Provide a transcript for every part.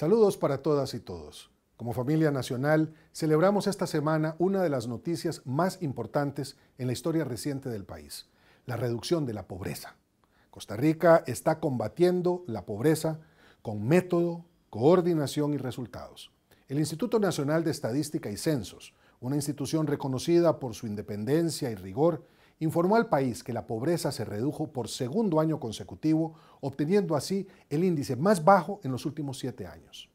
Saludos para todas y todos. Como familia nacional, celebramos esta semana una de las noticias más importantes en la historia reciente del país, la reducción de la pobreza. Costa Rica está combatiendo la pobreza con método, coordinación y resultados. El Instituto Nacional de Estadística y Censos, una institución reconocida por su independencia y rigor, informó al país que la pobreza se redujo por segundo año consecutivo, obteniendo así el índice más bajo en los últimos siete años.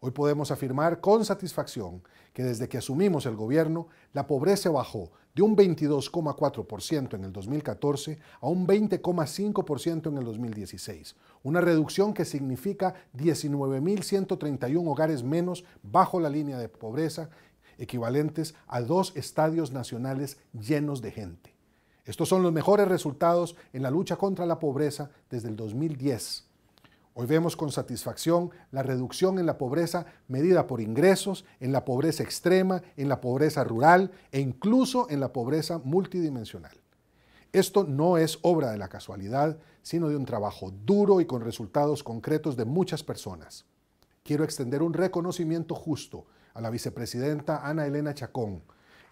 Hoy podemos afirmar con satisfacción que desde que asumimos el gobierno, la pobreza bajó de un 22,4% en el 2014 a un 20,5% en el 2016, una reducción que significa 19.131 hogares menos bajo la línea de pobreza, equivalentes a dos estadios nacionales llenos de gente. Estos son los mejores resultados en la lucha contra la pobreza desde el 2010. Hoy vemos con satisfacción la reducción en la pobreza medida por ingresos, en la pobreza extrema, en la pobreza rural e incluso en la pobreza multidimensional. Esto no es obra de la casualidad, sino de un trabajo duro y con resultados concretos de muchas personas. Quiero extender un reconocimiento justo a la vicepresidenta Ana Elena Chacón,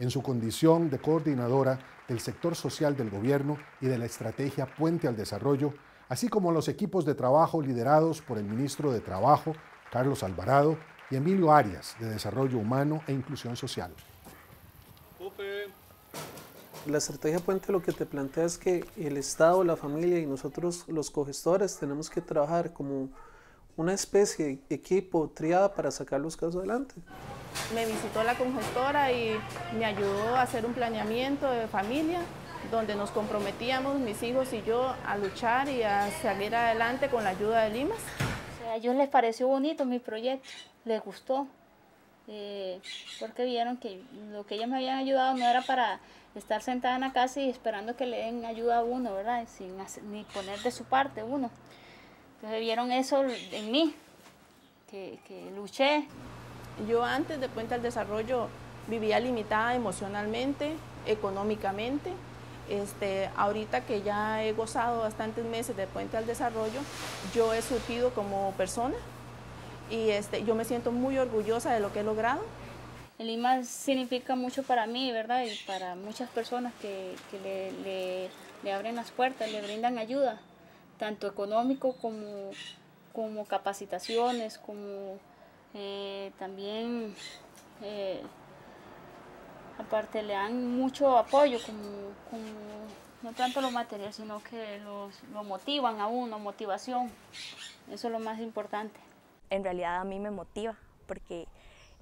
en su condición de coordinadora del sector social del gobierno y de la estrategia Puente al Desarrollo, así como los equipos de trabajo liderados por el ministro de Trabajo, Carlos Alvarado, y Emilio Arias, de Desarrollo Humano e Inclusión Social. La estrategia Puente lo que te plantea es que el Estado, la familia y nosotros los cogestores tenemos que trabajar como una especie, de equipo, triada para sacar los casos adelante. Me visitó la conjuntora y me ayudó a hacer un planeamiento de familia donde nos comprometíamos, mis hijos y yo, a luchar y a salir adelante con la ayuda de Limas. A ellos les pareció bonito mi proyecto, les gustó, eh, porque vieron que lo que ellos me habían ayudado no era para estar sentada en la casa y esperando que le den ayuda a uno, ¿verdad? Sin ni poner de su parte uno. Entonces vieron eso en mí, que, luché. Yo antes de Puente al Desarrollo vivía limitada emocionalmente, económicamente. Este, ahorita que ya he gozado bastantes meses de Puente al Desarrollo, yo he surgido como persona y este, yo me siento muy orgullosa de lo que he logrado. El IMAS significa mucho para mí, ¿verdad? Y para muchas personas que, que le, le abren las puertas, le brindan ayuda tanto económico como, como capacitaciones, como eh, también eh, aparte le dan mucho apoyo, como, no tanto los material, sino que lo motivan a uno, motivación, eso es lo más importante. En realidad a mí me motiva porque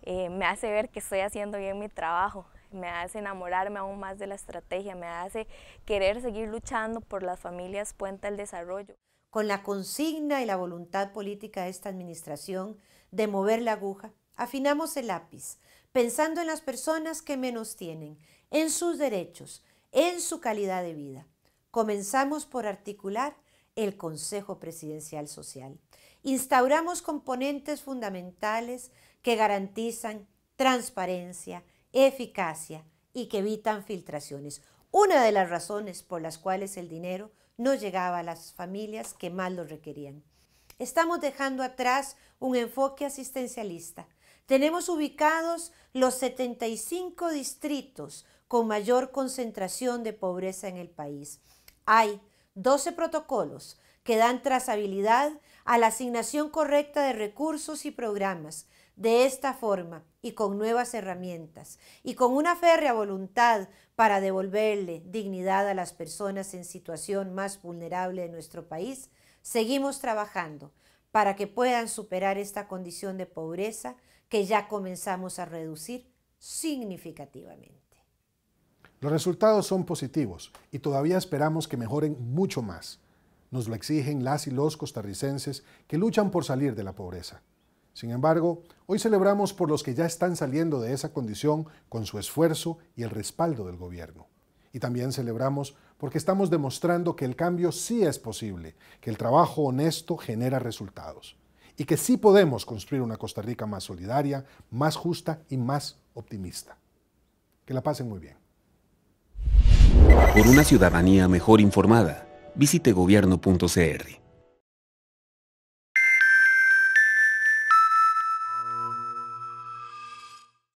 eh, me hace ver que estoy haciendo bien mi trabajo, me hace enamorarme aún más de la estrategia, me hace querer seguir luchando por las familias Puente al Desarrollo. Con la consigna y la voluntad política de esta administración de mover la aguja, afinamos el lápiz, pensando en las personas que menos tienen, en sus derechos, en su calidad de vida. Comenzamos por articular el Consejo Presidencial Social. Instauramos componentes fundamentales que garantizan transparencia, eficacia y que evitan filtraciones. Una de las razones por las cuales el dinero no llegaba a las familias que más lo requerían. Estamos dejando atrás un enfoque asistencialista. Tenemos ubicados los 75 distritos con mayor concentración de pobreza en el país. Hay 12 protocolos que dan trazabilidad a la asignación correcta de recursos y programas de esta forma y con nuevas herramientas y con una férrea voluntad para devolverle dignidad a las personas en situación más vulnerable de nuestro país, seguimos trabajando para que puedan superar esta condición de pobreza que ya comenzamos a reducir significativamente. Los resultados son positivos y todavía esperamos que mejoren mucho más. Nos lo exigen las y los costarricenses que luchan por salir de la pobreza. Sin embargo, hoy celebramos por los que ya están saliendo de esa condición con su esfuerzo y el respaldo del gobierno. Y también celebramos porque estamos demostrando que el cambio sí es posible, que el trabajo honesto genera resultados y que sí podemos construir una Costa Rica más solidaria, más justa y más optimista. Que la pasen muy bien. Por una ciudadanía mejor informada, visite gobierno.cr.